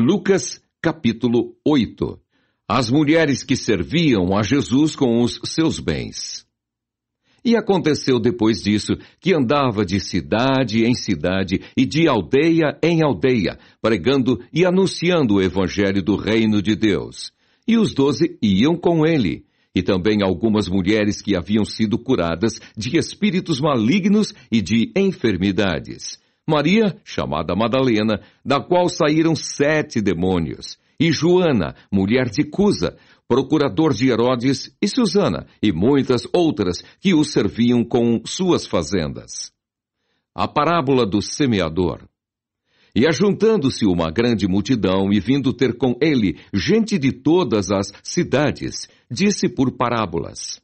Lucas capítulo 8 As mulheres que serviam a Jesus com os seus bens. E aconteceu depois disso que andava de cidade em cidade e de aldeia em aldeia, pregando e anunciando o evangelho do reino de Deus. E os doze iam com ele, e também algumas mulheres que haviam sido curadas de espíritos malignos e de enfermidades. Maria, chamada Madalena, da qual saíram sete demônios, e Joana, mulher de Cusa, procurador de Herodes, e Susana, e muitas outras que o serviam com suas fazendas. A parábola do semeador. E ajuntando-se uma grande multidão e vindo ter com ele gente de todas as cidades, disse por parábolas: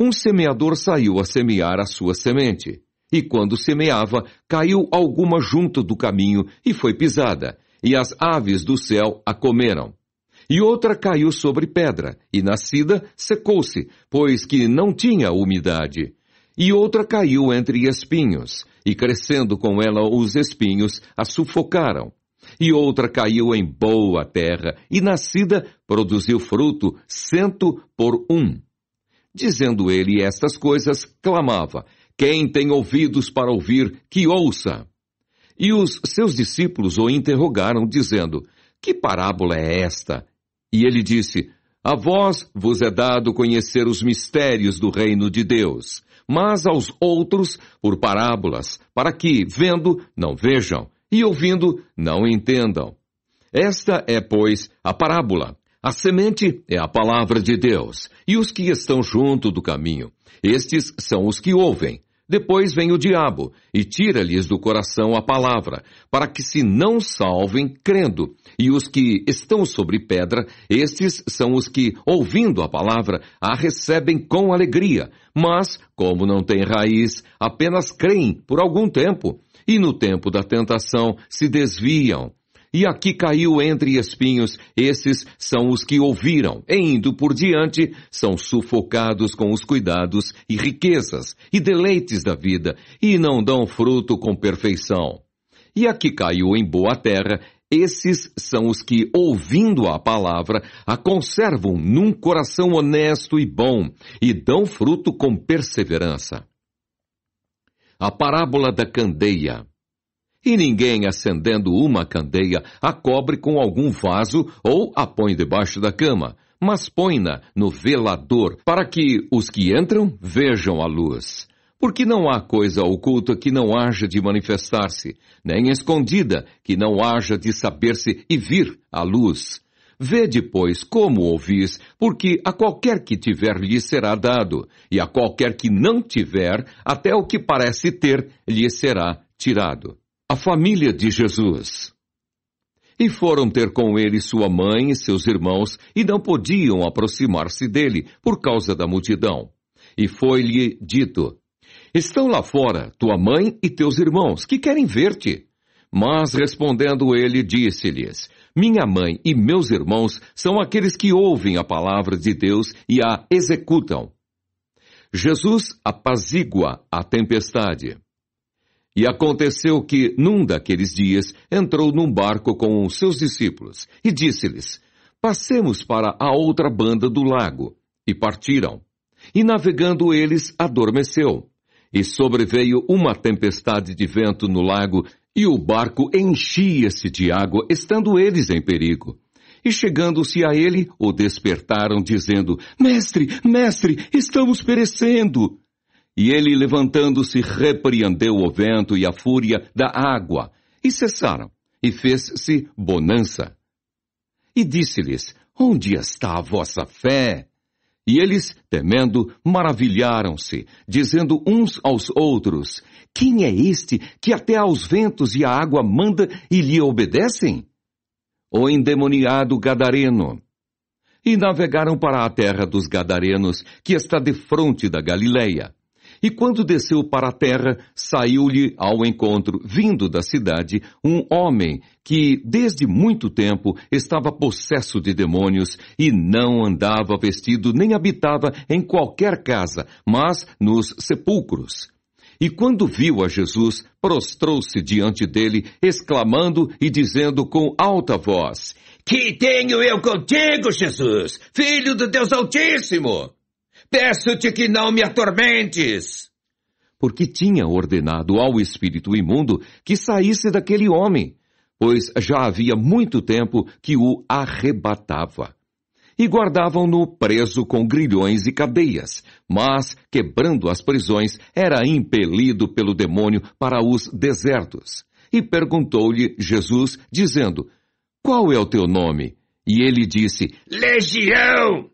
Um semeador saiu a semear a sua semente. E quando semeava, caiu alguma junto do caminho e foi pisada, e as aves do céu a comeram. E outra caiu sobre pedra, e nascida secou-se, pois que não tinha umidade. E outra caiu entre espinhos, e crescendo com ela os espinhos a sufocaram. E outra caiu em boa terra, e nascida produziu fruto cento por um. Dizendo ele estas coisas, clamava: quem tem ouvidos para ouvir, que ouça. E os seus discípulos o interrogaram, dizendo: Que parábola é esta? E ele disse: A vós vos é dado conhecer os mistérios do reino de Deus, mas aos outros por parábolas, para que, vendo, não vejam, e ouvindo, não entendam. Esta é, pois, a parábola. A semente é a palavra de Deus, e os que estão junto do caminho, estes são os que ouvem. Depois vem o diabo e tira-lhes do coração a palavra, para que se não salvem crendo. E os que estão sobre pedra, estes são os que, ouvindo a palavra, a recebem com alegria, mas, como não tem raiz, apenas creem por algum tempo, e no tempo da tentação se desviam. E aqui caiu entre espinhos, esses são os que ouviram, e indo por diante, são sufocados com os cuidados e riquezas e deleites da vida, e não dão fruto com perfeição. E aqui caiu em boa terra, esses são os que, ouvindo a palavra, a conservam num coração honesto e bom, e dão fruto com perseverança. A parábola da candeia. E ninguém acendendo uma candeia a cobre com algum vaso ou a põe debaixo da cama, mas põe-na no velador, para que os que entram vejam a luz. Porque não há coisa oculta que não haja de manifestar-se, nem escondida que não haja de saber-se e vir à luz. Vê depois como ouvis, porque a qualquer que tiver lhe será dado, e a qualquer que não tiver, até o que parece ter, lhe será tirado a família de Jesus. E foram ter com ele sua mãe e seus irmãos, e não podiam aproximar-se dele por causa da multidão. E foi-lhe dito: Estão lá fora tua mãe e teus irmãos, que querem ver-te. Mas respondendo ele, disse-lhes: Minha mãe e meus irmãos são aqueles que ouvem a palavra de Deus e a executam. Jesus apazigua a tempestade. E aconteceu que, num daqueles dias, entrou num barco com os seus discípulos e disse-lhes: Passemos para a outra banda do lago. E partiram. E navegando eles, adormeceu. E sobreveio uma tempestade de vento no lago, e o barco enchia-se de água, estando eles em perigo. E chegando-se a ele, o despertaram, dizendo: Mestre, mestre, estamos perecendo. E ele, levantando-se, repreendeu o vento e a fúria da água, e cessaram, e fez-se bonança. E disse-lhes: Onde está a vossa fé? E eles, temendo, maravilharam-se, dizendo uns aos outros: Quem é este que até aos ventos e à água manda e lhe obedecem? O endemoniado gadareno. E navegaram para a terra dos gadarenos, que está defronte da Galileia e quando desceu para a terra, saiu-lhe ao encontro, vindo da cidade, um homem que desde muito tempo estava possesso de demônios e não andava vestido nem habitava em qualquer casa, mas nos sepulcros. E quando viu a Jesus, prostrou-se diante dele, exclamando e dizendo com alta voz: Que tenho eu contigo, Jesus, filho do Deus Altíssimo? Peço-te que não me atormentes! Porque tinha ordenado ao espírito imundo que saísse daquele homem, pois já havia muito tempo que o arrebatava. E guardavam-no preso com grilhões e cadeias, mas, quebrando as prisões, era impelido pelo demônio para os desertos. E perguntou-lhe Jesus, dizendo: Qual é o teu nome? E ele disse: Legião!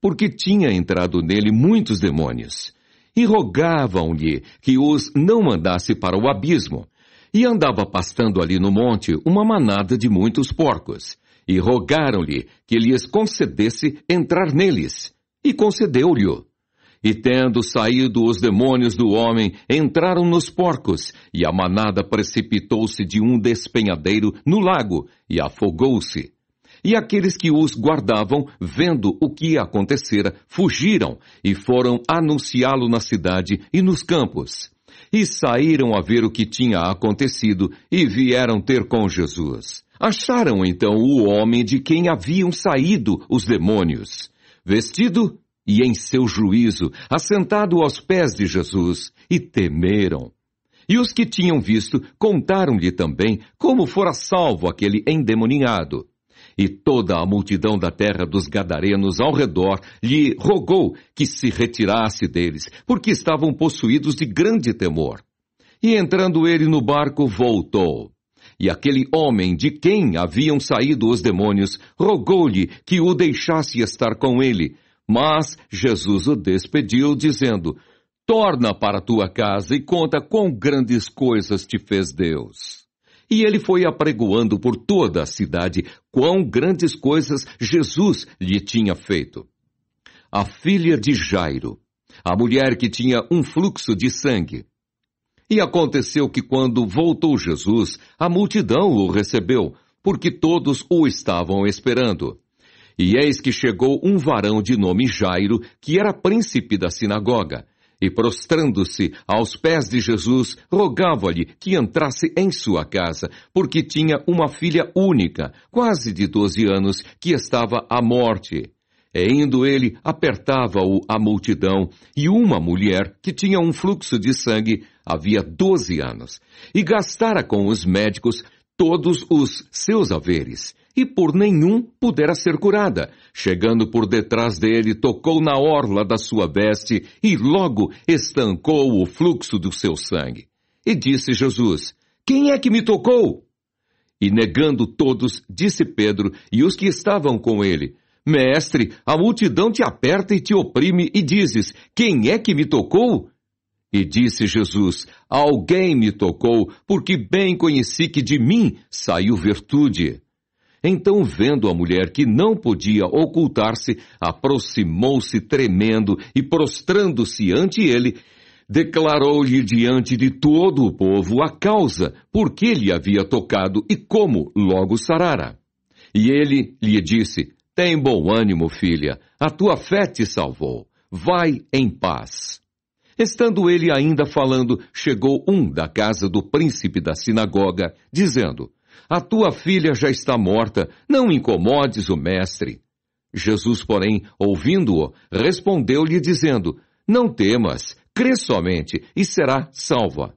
porque tinha entrado nele muitos demônios. E rogavam-lhe que os não mandasse para o abismo. E andava pastando ali no monte uma manada de muitos porcos. E rogaram-lhe que lhes concedesse entrar neles. E concedeu-lhe. E tendo saído os demônios do homem, entraram nos porcos, e a manada precipitou-se de um despenhadeiro no lago, e afogou-se. E aqueles que os guardavam, vendo o que acontecera, fugiram e foram anunciá-lo na cidade e nos campos. E saíram a ver o que tinha acontecido e vieram ter com Jesus. Acharam então o homem de quem haviam saído os demônios, vestido e em seu juízo, assentado aos pés de Jesus, e temeram. E os que tinham visto contaram-lhe também como fora salvo aquele endemoninhado. E toda a multidão da terra dos Gadarenos ao redor lhe rogou que se retirasse deles, porque estavam possuídos de grande temor. E entrando ele no barco, voltou. E aquele homem de quem haviam saído os demônios rogou-lhe que o deixasse estar com ele. Mas Jesus o despediu, dizendo: Torna para tua casa e conta quão grandes coisas te fez Deus. E ele foi apregoando por toda a cidade quão grandes coisas Jesus lhe tinha feito. A filha de Jairo, a mulher que tinha um fluxo de sangue. E aconteceu que quando voltou Jesus, a multidão o recebeu, porque todos o estavam esperando. E eis que chegou um varão de nome Jairo, que era príncipe da sinagoga, e prostrando-se aos pés de Jesus, rogava-lhe que entrasse em sua casa, porque tinha uma filha única, quase de doze anos, que estava à morte. E indo ele, apertava-o a multidão, e uma mulher, que tinha um fluxo de sangue, havia doze anos, e gastara com os médicos todos os seus haveres, e por nenhum pudera ser curada. Chegando por detrás dele, tocou na orla da sua veste e logo estancou o fluxo do seu sangue. E disse Jesus: Quem é que me tocou? E negando todos, disse Pedro e os que estavam com ele: Mestre, a multidão te aperta e te oprime, e dizes: Quem é que me tocou? E disse Jesus: Alguém me tocou, porque bem conheci que de mim saiu virtude. Então, vendo a mulher que não podia ocultar-se, aproximou-se tremendo e prostrando-se ante ele, declarou-lhe diante de todo o povo a causa por que lhe havia tocado e como logo sarara. E ele lhe disse: Tem bom ânimo, filha, a tua fé te salvou. Vai em paz. Estando ele ainda falando, chegou um da casa do príncipe da sinagoga, dizendo: A tua filha já está morta, não incomodes o mestre. Jesus, porém, ouvindo-o, respondeu-lhe dizendo: Não temas, crê somente e será salva.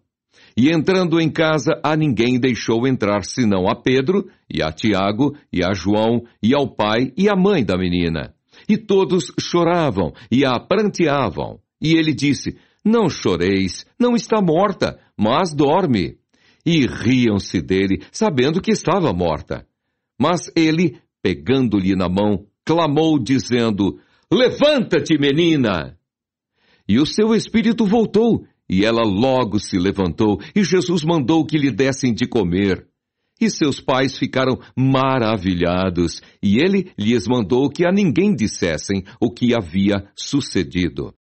E entrando em casa, a ninguém deixou entrar senão a Pedro, e a Tiago, e a João, e ao pai e à mãe da menina. E todos choravam e a pranteavam. E ele disse: não choreis, não está morta, mas dorme. E riam-se dele, sabendo que estava morta. Mas ele, pegando-lhe na mão, clamou, dizendo: Levanta-te, menina! E o seu espírito voltou, e ela logo se levantou, e Jesus mandou que lhe dessem de comer. E seus pais ficaram maravilhados, e ele lhes mandou que a ninguém dissessem o que havia sucedido.